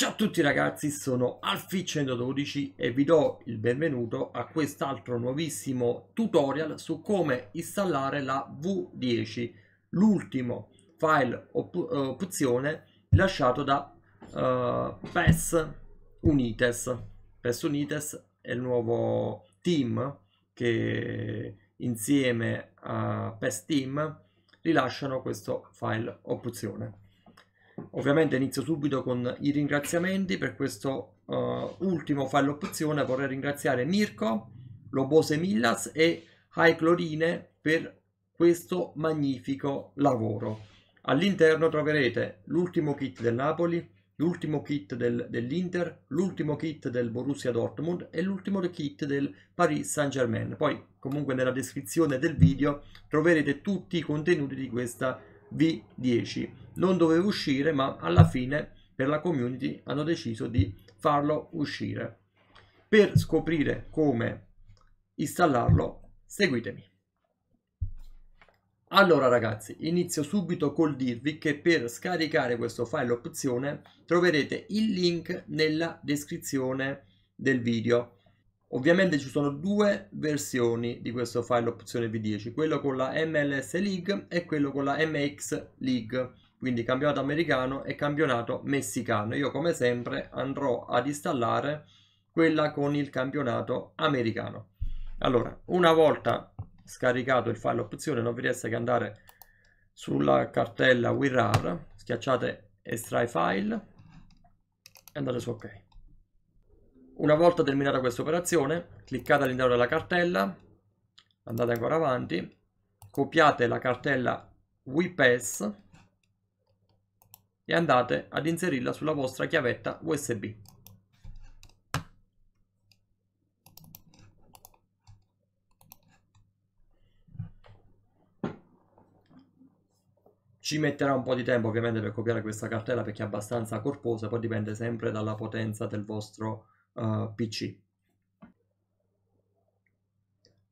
Ciao a tutti ragazzi, sono Alfi112 e vi do il benvenuto a quest'altro nuovissimo tutorial su come installare la V10, l'ultimo file op opzione lasciato da uh, eh, PES Unites. PES Unites è il nuovo team che insieme a PES Team rilasciano questo file opzione. Ovviamente inizio subito con i ringraziamenti per questo uh, ultimo file opzione. Vorrei ringraziare Mirko, Lobose Millas e Hai Clorine per questo magnifico lavoro. All'interno troverete l'ultimo kit del Napoli, l'ultimo kit del, dell'Inter, l'ultimo kit del Borussia Dortmund e l'ultimo kit del Paris Saint Germain. Poi comunque nella descrizione del video troverete tutti i contenuti di questa V10. Non doveva uscire, ma alla fine per la community hanno deciso di farlo uscire. Per scoprire come installarlo, seguitemi. Allora ragazzi, inizio subito col dirvi che per scaricare questo file opzione troverete il link nella descrizione del video Ovviamente ci sono due versioni di questo file opzione V10, quello con la MLS League e quello con la MX League, quindi campionato americano e campionato messicano. Io come sempre andrò ad installare quella con il campionato americano. Allora, una volta scaricato il file opzione non vi resta che andare sulla cartella WIRAR, schiacciate estrai file e andate su ok. Una volta terminata questa operazione, cliccate all'interno della cartella, andate ancora avanti, copiate la cartella WePass e andate ad inserirla sulla vostra chiavetta USB. Ci metterà un po' di tempo ovviamente per copiare questa cartella perché è abbastanza corposa, poi dipende sempre dalla potenza del vostro uh, eh, PC.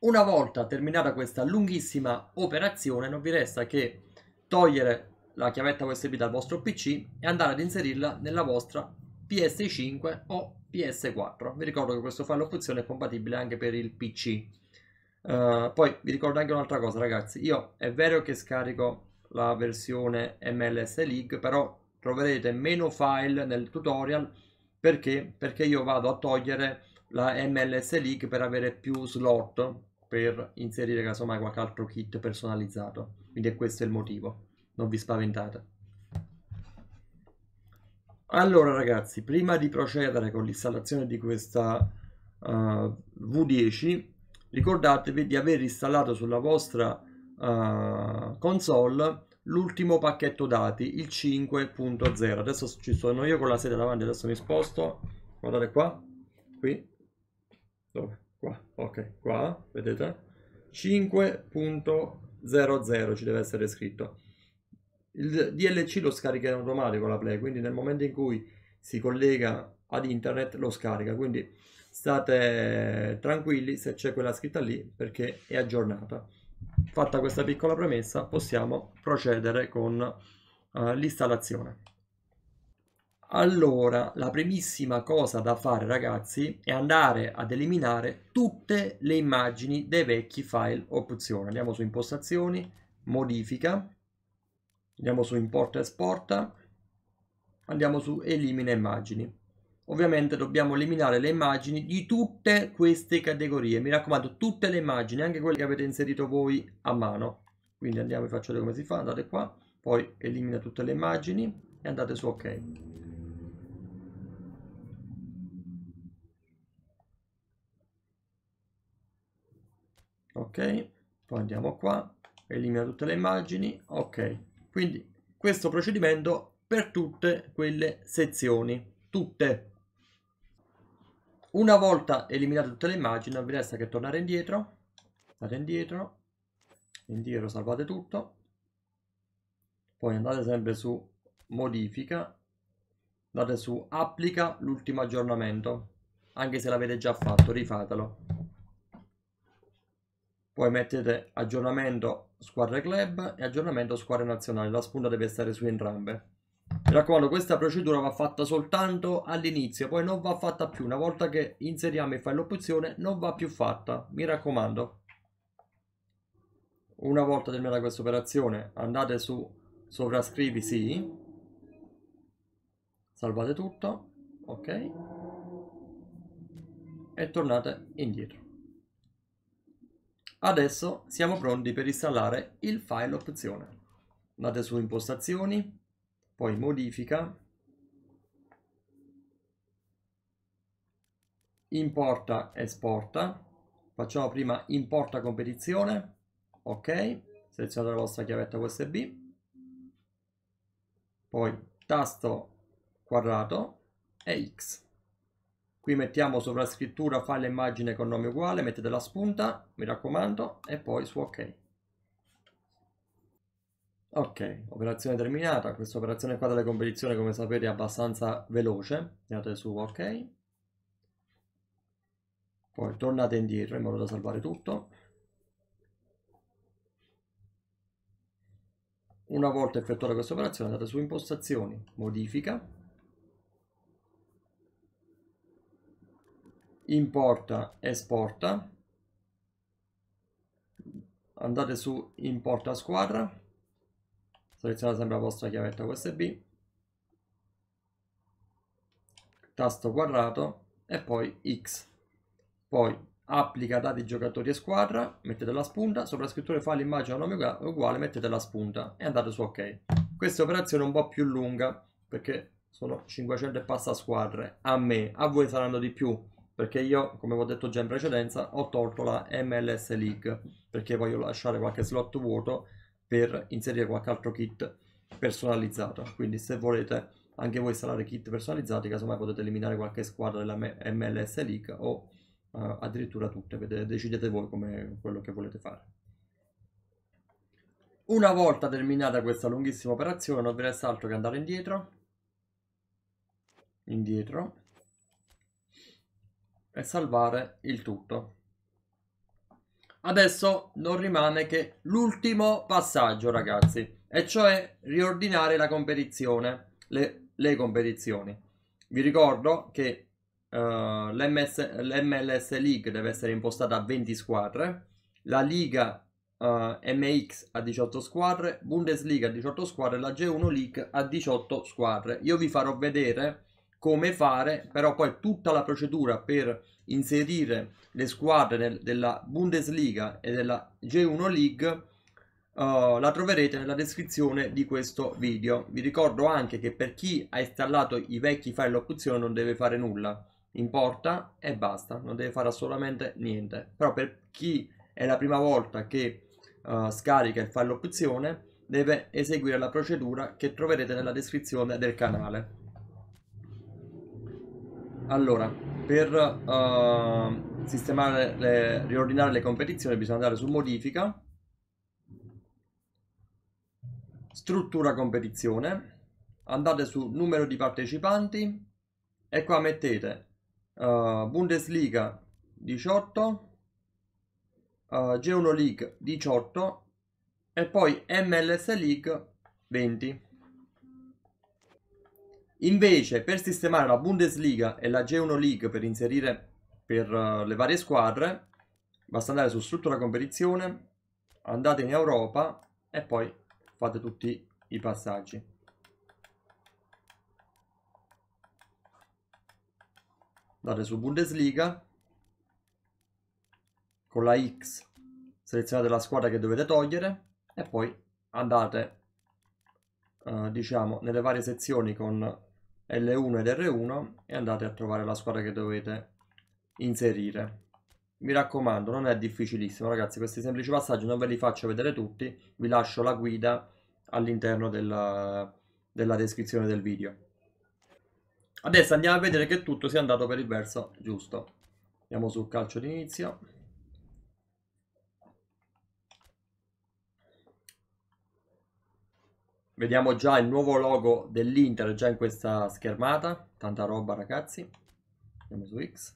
Una volta terminata questa lunghissima operazione non vi resta che togliere la chiavetta USB dal vostro PC e andare ad inserirla nella vostra PS5 o PS4. Vi ricordo che questo file opzione è compatibile anche per il PC. Uh, eh, poi vi ricordo anche un'altra cosa, ragazzi. Io è vero che scarico la versione MLS League, però troverete meno file nel tutorial perché? Perché io vado a togliere la MLS leak per avere più slot per inserire casomai qualche altro kit personalizzato. Quindi questo è il motivo, non vi spaventate. Allora ragazzi, prima di procedere con l'installazione di questa uh, eh, V10, ricordatevi di aver installato sulla vostra uh, console l'ultimo pacchetto dati, il 5.0. Adesso ci sono io con la sedia davanti, adesso mi sposto. Guardate qua, qui, dove? Qua, ok, qua, vedete? 5.00 ci deve essere scritto. Il DLC lo scarica in automatico la Play, quindi nel momento in cui si collega ad internet lo scarica, quindi state tranquilli se c'è quella scritta lì perché è aggiornata. Fatta questa piccola premessa possiamo procedere con uh, l'installazione. Allora, la primissima cosa da fare ragazzi è andare ad eliminare tutte le immagini dei vecchi file opzione. Andiamo su impostazioni, modifica, andiamo su importa e esporta, andiamo su elimina immagini ovviamente dobbiamo eliminare le immagini di tutte queste categorie mi raccomando tutte le immagini anche quelle che avete inserito voi a mano quindi andiamo e faccio vedere come si fa andate qua poi elimina tutte le immagini e andate su ok ok poi andiamo qua elimina tutte le immagini ok quindi questo procedimento per tutte quelle sezioni tutte una volta eliminate tutte le immagini non vi resta che tornare indietro. Andate indietro. Indietro salvate tutto. Poi andate sempre su modifica. Andate su applica l'ultimo aggiornamento. Anche se l'avete già fatto, rifatelo. Poi mettete aggiornamento squadre club e aggiornamento squadre nazionale, La spunta deve stare su entrambe. Mi raccomando, questa procedura va fatta soltanto all'inizio, poi non va fatta più. Una volta che inseriamo il file opzione non va più fatta, mi raccomando. Una volta terminata questa operazione andate su sovrascrivi sì, salvate tutto, ok, e tornate indietro. Adesso siamo pronti per installare il file opzione. Andate su impostazioni, poi modifica, importa, esporta, facciamo prima importa competizione, ok, selezionate la vostra chiavetta USB, poi tasto quadrato e X. Qui mettiamo sovrascrittura file immagine con nome uguale, mettete la spunta, mi raccomando, e poi su ok. Ok, operazione terminata. Questa operazione qua delle competizioni, come sapete, è abbastanza veloce. Andate su ok. Poi tornate indietro in modo da salvare tutto. Una volta effettuata questa operazione andate su impostazioni, modifica, importa, esporta, andate su importa squadra, Seleziona sempre la vostra chiavetta USB, tasto quadrato e poi X. Poi applica dati giocatori e squadra, mettete la spunta, sovrascrittore file immagine nome uguale, mettete la spunta e andate su ok. Questa operazione è un po' più lunga perché sono 500 e passa squadre, a me, a voi saranno di più perché io, come ho detto già in precedenza, ho tolto la MLS League perché voglio lasciare qualche slot vuoto per inserire qualche altro kit personalizzato. Quindi se volete anche voi installare kit personalizzati, casomai potete eliminare qualche squadra della MLS League o uh, addirittura tutte, vedete, decidete voi come quello che volete fare. Una volta terminata questa lunghissima operazione non vi resta altro che andare indietro, indietro e salvare il tutto. Adesso non rimane che l'ultimo passaggio, ragazzi, e cioè riordinare la competizione, le, le competizioni. Vi ricordo che uh, eh, l'MLS League deve essere impostata a 20 squadre, la Liga Uh, eh, MX a 18 squadre, Bundesliga a 18 squadre, la G1 League a 18 squadre. Io vi farò vedere come fare però poi tutta la procedura per inserire le squadre nel, della Bundesliga e della G1 League uh, la troverete nella descrizione di questo video vi ricordo anche che per chi ha installato i vecchi file opzione non deve fare nulla importa e basta non deve fare assolutamente niente però per chi è la prima volta che uh, scarica il file opzione deve eseguire la procedura che troverete nella descrizione del canale allora, per uh, sistemare le, riordinare le competizioni bisogna andare su modifica, struttura competizione, andate su numero di partecipanti e qua mettete uh, Bundesliga 18, uh, G1 League 18 e poi MLS League 20. Invece per sistemare la Bundesliga e la G1 League per inserire per eh, le varie squadre, basta andare su struttura competizione, andate in Europa e poi fate tutti i passaggi. Andate su Bundesliga con la X selezionate la squadra che dovete togliere e poi andate eh, diciamo nelle varie sezioni con l1 ed R1 e andate a trovare la squadra che dovete inserire. Mi raccomando, non è difficilissimo ragazzi, questi semplici passaggi non ve li faccio vedere tutti, vi lascio la guida all'interno della, della descrizione del video. Adesso andiamo a vedere che tutto sia andato per il verso giusto. Andiamo sul calcio d'inizio. Vediamo già il nuovo logo dell'Inter già in questa schermata. Tanta roba ragazzi. Andiamo su X.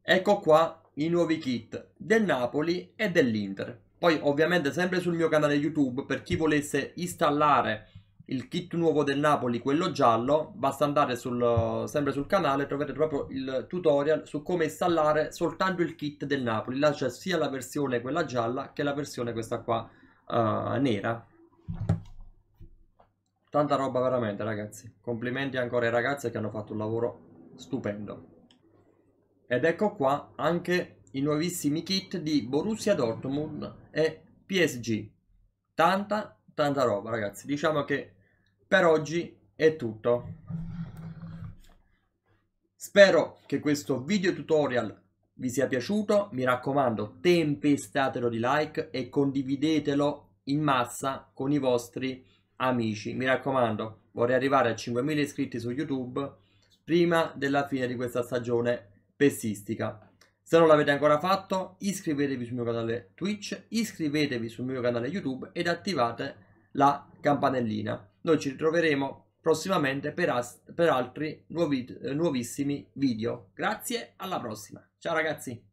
Ecco qua i nuovi kit del Napoli e dell'Inter. Poi ovviamente sempre sul mio canale YouTube per chi volesse installare il kit nuovo del Napoli, quello giallo, basta andare sul, sempre sul canale, troverete proprio il tutorial su come installare soltanto il kit del Napoli. Là c'è sia la versione quella gialla che la versione questa qua uh, nera. Tanta roba veramente ragazzi. Complimenti ancora ai ragazzi che hanno fatto un lavoro stupendo. Ed ecco qua anche i nuovissimi kit di Borussia Dortmund e PSG. Tanta, tanta roba ragazzi. Diciamo che per oggi è tutto. Spero che questo video tutorial vi sia piaciuto, mi raccomando tempestatelo di like e condividetelo in massa con i vostri amici. Mi raccomando, vorrei arrivare a 5.000 iscritti su YouTube prima della fine di questa stagione pessistica. Se non l'avete ancora fatto, iscrivetevi sul mio canale Twitch, iscrivetevi sul mio canale YouTube ed attivate la campanellina. Noi ci ritroveremo prossimamente per, per altri nuovi eh, nuovissimi video. Grazie, alla prossima. Ciao ragazzi!